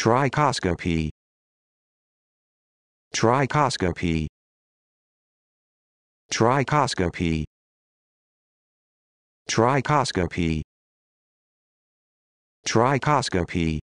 Trichoscopy. Trichoscopy. Trichoscopy. Trichoscopy. Trichoscopy.